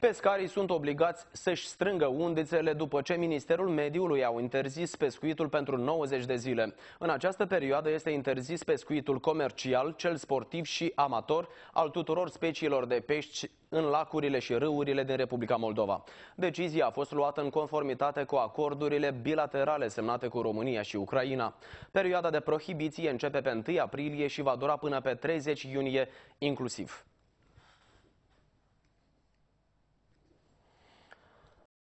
Pescarii sunt obligați să-și strângă undițele după ce Ministerul Mediului au interzis pescuitul pentru 90 de zile. În această perioadă este interzis pescuitul comercial, cel sportiv și amator al tuturor speciilor de pești în lacurile și râurile din Republica Moldova. Decizia a fost luată în conformitate cu acordurile bilaterale semnate cu România și Ucraina. Perioada de prohibiție începe pe 1 aprilie și va dura până pe 30 iunie inclusiv.